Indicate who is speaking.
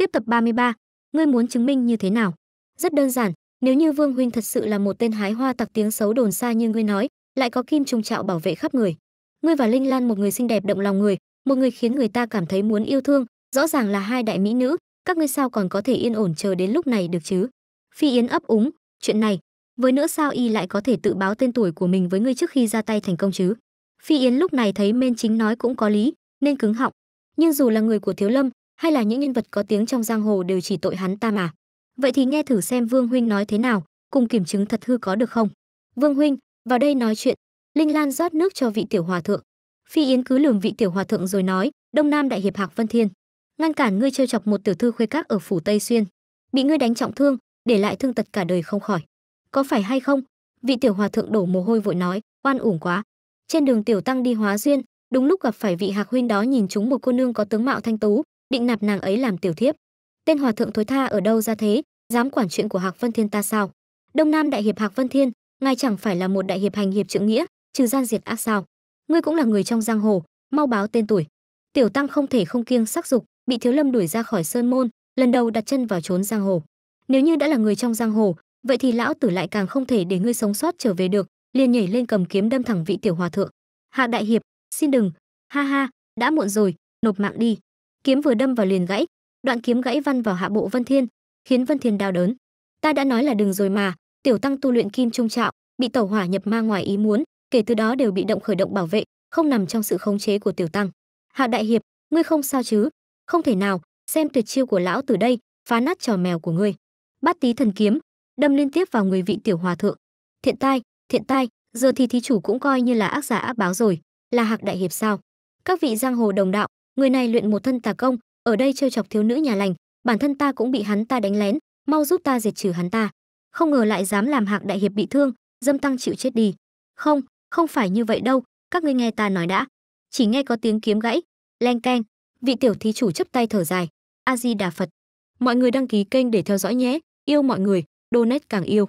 Speaker 1: Tiếp tập 33, ngươi muốn chứng minh như thế nào? Rất đơn giản, nếu như Vương huynh thật sự là một tên hái hoa tặc tiếng xấu đồn xa như ngươi nói, lại có kim trùng trạo bảo vệ khắp người. Ngươi và Linh Lan một người xinh đẹp động lòng người, một người khiến người ta cảm thấy muốn yêu thương, rõ ràng là hai đại mỹ nữ, các ngươi sao còn có thể yên ổn chờ đến lúc này được chứ? Phi Yến ấp úng, chuyện này, với nữa sao y lại có thể tự báo tên tuổi của mình với ngươi trước khi ra tay thành công chứ? Phi Yến lúc này thấy Mên Chính nói cũng có lý, nên cứng họng. Nhưng dù là người của Thiếu Lâm, hay là những nhân vật có tiếng trong giang hồ đều chỉ tội hắn ta mà vậy thì nghe thử xem vương huynh nói thế nào cùng kiểm chứng thật hư có được không vương huynh vào đây nói chuyện linh lan rót nước cho vị tiểu hòa thượng phi yến cứ lườm vị tiểu hòa thượng rồi nói đông nam đại hiệp hạc vân thiên ngăn cản ngươi trêu chọc một tiểu thư khuê các ở phủ tây xuyên bị ngươi đánh trọng thương để lại thương tật cả đời không khỏi có phải hay không vị tiểu hòa thượng đổ mồ hôi vội nói oan uổng quá trên đường tiểu tăng đi hóa duyên đúng lúc gặp phải vị hạc huynh đó nhìn chúng một cô nương có tướng mạo thanh tú định nạp nàng ấy làm tiểu thiếp tên hòa thượng thối tha ở đâu ra thế dám quản chuyện của hạc vân thiên ta sao đông nam đại hiệp hạc vân thiên ngài chẳng phải là một đại hiệp hành hiệp trưởng nghĩa trừ gian diệt ác sao ngươi cũng là người trong giang hồ mau báo tên tuổi tiểu tăng không thể không kiêng sắc dục bị thiếu lâm đuổi ra khỏi sơn môn lần đầu đặt chân vào trốn giang hồ nếu như đã là người trong giang hồ vậy thì lão tử lại càng không thể để ngươi sống sót trở về được liền nhảy lên cầm kiếm đâm thẳng vị tiểu hòa thượng hạ đại hiệp xin đừng ha ha đã muộn rồi nộp mạng đi kiếm vừa đâm vào liền gãy đoạn kiếm gãy văn vào hạ bộ vân thiên khiến vân thiên đau đớn ta đã nói là đừng rồi mà tiểu tăng tu luyện kim trung trạo bị tẩu hỏa nhập ma ngoài ý muốn kể từ đó đều bị động khởi động bảo vệ không nằm trong sự khống chế của tiểu tăng hạ đại hiệp ngươi không sao chứ không thể nào xem tuyệt chiêu của lão từ đây phá nát trò mèo của ngươi bát tý thần kiếm đâm liên tiếp vào người vị tiểu hòa thượng thiện tai thiện tai giờ thì thí chủ cũng coi như là ác giả ác báo rồi là hạc đại hiệp sao các vị giang hồ đồng đạo người này luyện một thân tà công ở đây trêu chọc thiếu nữ nhà lành bản thân ta cũng bị hắn ta đánh lén mau giúp ta diệt trừ hắn ta không ngờ lại dám làm hạng đại hiệp bị thương dâm tăng chịu chết đi không không phải như vậy đâu các ngươi nghe ta nói đã chỉ nghe có tiếng kiếm gãy leng keng vị tiểu thí chủ chấp tay thở dài a di đà phật mọi người đăng ký kênh để theo dõi nhé yêu mọi người donate càng yêu